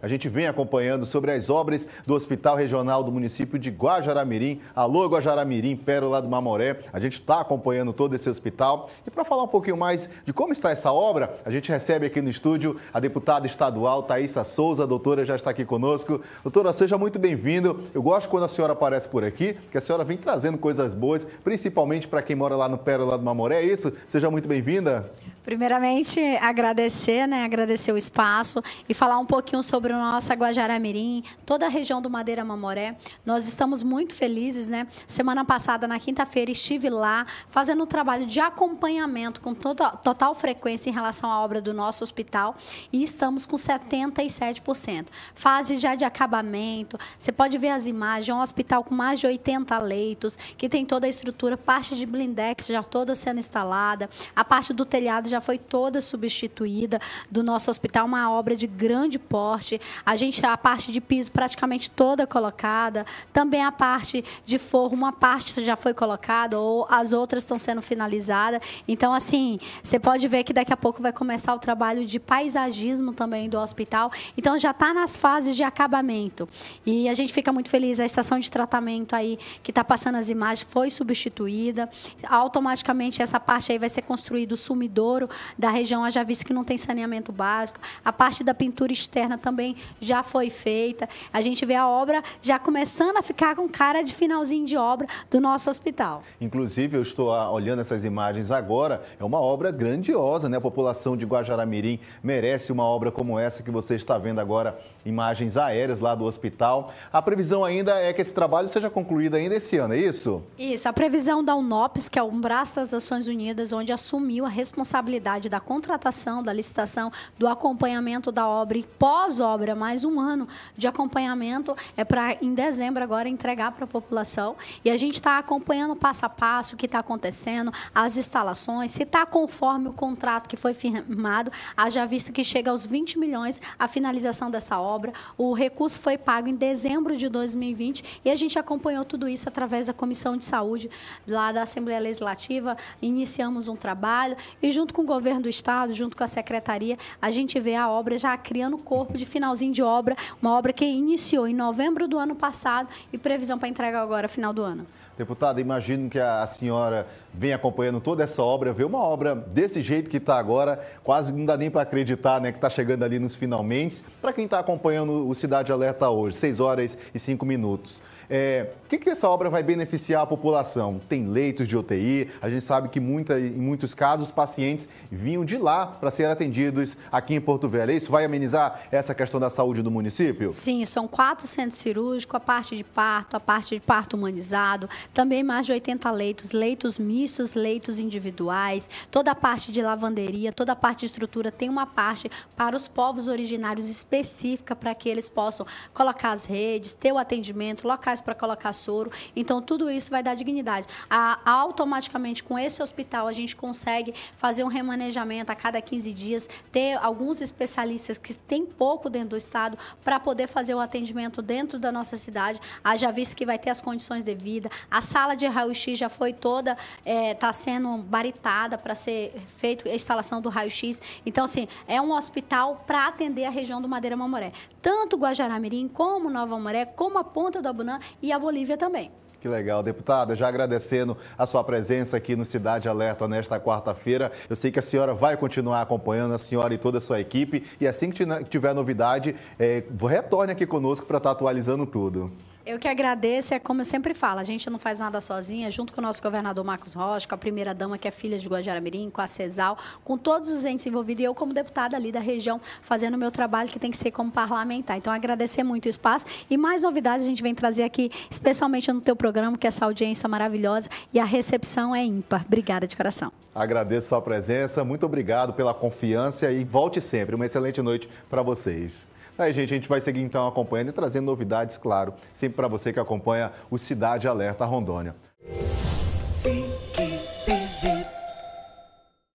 A gente vem acompanhando sobre as obras do Hospital Regional do município de Guajaramirim. Alô, Guajaramirim, Pérola do Mamoré. A gente está acompanhando todo esse hospital. E para falar um pouquinho mais de como está essa obra, a gente recebe aqui no estúdio a deputada estadual Thaisa Souza. A doutora já está aqui conosco. Doutora, seja muito bem-vindo. Eu gosto quando a senhora aparece por aqui, porque a senhora vem trazendo coisas boas, principalmente para quem mora lá no Pérola do Mamoré. É isso? Seja muito bem-vinda. Primeiramente, agradecer, né? Agradecer o espaço e falar um pouquinho sobre o nosso guajará Mirim, toda a região do Madeira Mamoré. Nós estamos muito felizes, né? Semana passada, na quinta-feira, estive lá fazendo um trabalho de acompanhamento com toda, total frequência em relação à obra do nosso hospital e estamos com 77%. Fase já de acabamento, você pode ver as imagens, é um hospital com mais de 80 leitos, que tem toda a estrutura, parte de blindex já toda sendo instalada, a parte do telhado já já foi toda substituída do nosso hospital, uma obra de grande porte. A gente a parte de piso praticamente toda colocada, também a parte de forro, uma parte já foi colocada ou as outras estão sendo finalizadas. Então assim, você pode ver que daqui a pouco vai começar o trabalho de paisagismo também do hospital. Então já está nas fases de acabamento. E a gente fica muito feliz a estação de tratamento aí que está passando as imagens foi substituída. Automaticamente essa parte aí vai ser construído o sumidouro da região já visto que não tem saneamento básico. A parte da pintura externa também já foi feita. A gente vê a obra já começando a ficar com cara de finalzinho de obra do nosso hospital. Inclusive, eu estou ah, olhando essas imagens agora, é uma obra grandiosa, né? A população de Guajaramirim merece uma obra como essa que você está vendo agora, imagens aéreas lá do hospital. A previsão ainda é que esse trabalho seja concluído ainda esse ano, é isso? Isso, a previsão da UNOPS, que é o Braço das Nações Unidas, onde assumiu a responsabilidade responsabilidade da contratação, da licitação, do acompanhamento da obra e pós-obra, mais um ano de acompanhamento, é para em dezembro agora entregar para a população. E a gente está acompanhando passo a passo o que está acontecendo, as instalações, se está conforme o contrato que foi firmado, haja vista que chega aos 20 milhões a finalização dessa obra. O recurso foi pago em dezembro de 2020 e a gente acompanhou tudo isso através da Comissão de Saúde lá da Assembleia Legislativa. Iniciamos um trabalho e junto com o governo do estado, junto com a secretaria, a gente vê a obra já criando corpo de finalzinho de obra, uma obra que iniciou em novembro do ano passado e previsão para entrega agora, final do ano. Deputada, imagino que a senhora vem acompanhando toda essa obra, vê uma obra desse jeito que está agora, quase não dá nem para acreditar né, que está chegando ali nos finalmente. Para quem está acompanhando o Cidade Alerta hoje, 6 horas e 5 minutos. É, o que, que, essa obra vai beneficiar a população? Tem leitos de UTI, a gente sabe que muita, em muitos casos pacientes vinham de lá para ser atendidos aqui em Porto Velho. É isso vai amenizar essa questão da saúde do município? Sim, são quatro centros cirúrgicos, a parte de parto, a parte de parto humanizado, também mais de 80 leitos, leitos mistos, leitos individuais, toda a parte de lavanderia, toda a parte de estrutura tem uma parte para os povos originários específica para que eles possam colocar as redes, ter o atendimento, locais para colocar soro. Então, tudo isso vai dar dignidade. A, automaticamente, com esse hospital, a gente consegue fazer um remanejamento a cada 15 dias, ter alguns especialistas que tem pouco dentro do estado para poder fazer o atendimento dentro da nossa cidade, haja visto que vai ter as condições de vida, a a sala de raio-x já foi toda, está é, tá sendo baritada para ser feita a instalação do raio-x. Então, assim, é um hospital para atender a região do Madeira Mamoré. Tanto Guajará-Mirim como Nova Mamoré, como a Ponta do Abunã e a Bolívia também. Que legal, deputada. Já agradecendo a sua presença aqui no Cidade Alerta nesta quarta-feira. Eu sei que a senhora vai continuar acompanhando a senhora e toda a sua equipe. E assim que tiver novidade, é, retorne aqui conosco para estar tá atualizando tudo. Eu que agradeço, é como eu sempre falo, a gente não faz nada sozinha, junto com o nosso governador Marcos Rocha, com a primeira-dama, que é filha de Guajará Mirim, com a CESAL, com todos os entes envolvidos, e eu como deputada ali da região, fazendo o meu trabalho, que tem que ser como parlamentar. Então, agradecer muito o espaço, e mais novidades a gente vem trazer aqui, especialmente no teu programa, que é essa audiência maravilhosa, e a recepção é ímpar. Obrigada de coração. Agradeço a sua presença, muito obrigado pela confiança, e volte sempre. Uma excelente noite para vocês. Aí, gente, a gente vai seguir então acompanhando e trazendo novidades, claro, sempre para você que acompanha o Cidade Alerta Rondônia. Sim.